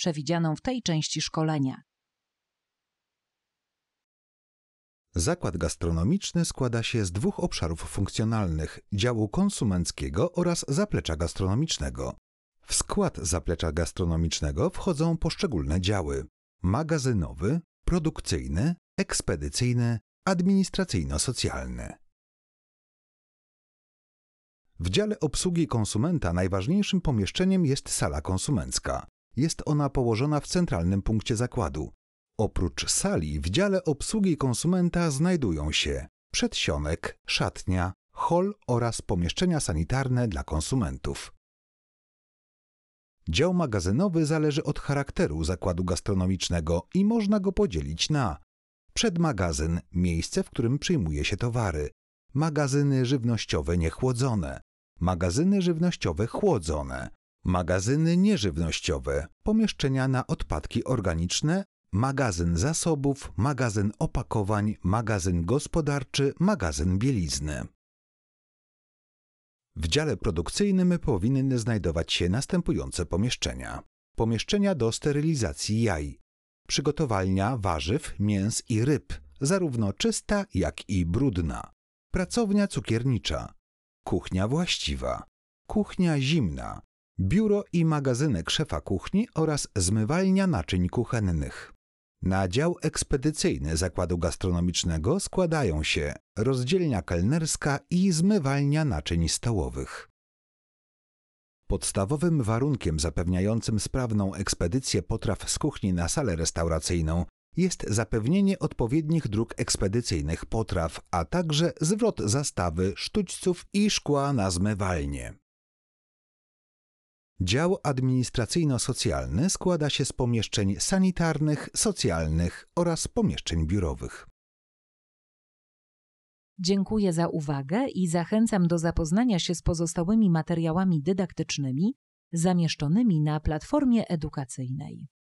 przewidzianą w tej części szkolenia. Zakład gastronomiczny składa się z dwóch obszarów funkcjonalnych działu konsumenckiego oraz zaplecza gastronomicznego. W skład zaplecza gastronomicznego wchodzą poszczególne działy: magazynowy, produkcyjny, ekspedycyjny, administracyjno-socjalny. W dziale obsługi konsumenta najważniejszym pomieszczeniem jest sala konsumencka. Jest ona położona w centralnym punkcie zakładu. Oprócz sali w dziale obsługi konsumenta znajdują się przedsionek, szatnia, hol oraz pomieszczenia sanitarne dla konsumentów. Dział magazynowy zależy od charakteru zakładu gastronomicznego i można go podzielić na przedmagazyn miejsce, w którym przyjmuje się towary, magazyny żywnościowe niechłodzone, magazyny żywnościowe chłodzone, magazyny nieżywnościowe, pomieszczenia na odpadki organiczne, magazyn zasobów, magazyn opakowań, magazyn gospodarczy, magazyn bielizny. W dziale produkcyjnym powinny znajdować się następujące pomieszczenia: pomieszczenia do sterylizacji jaj, przygotowalnia warzyw, mięs i ryb, zarówno czysta, jak i brudna, pracownia cukiernicza, kuchnia właściwa, kuchnia zimna, biuro i magazynek szefa kuchni oraz zmywalnia naczyń kuchennych. Na dział ekspedycyjny zakładu gastronomicznego składają się rozdzielnia kelnerska i zmywalnia naczyń stołowych. Podstawowym warunkiem zapewniającym sprawną ekspedycję potraw z kuchni na salę restauracyjną jest zapewnienie odpowiednich dróg ekspedycyjnych potraw, a także zwrot zastawy, sztućców i szkła na zmywalnie. Dział administracyjno-socjalny składa się z pomieszczeń sanitarnych, socjalnych oraz pomieszczeń biurowych. Dziękuję za uwagę i zachęcam do zapoznania się z pozostałymi materiałami dydaktycznymi zamieszczonymi na platformie edukacyjnej.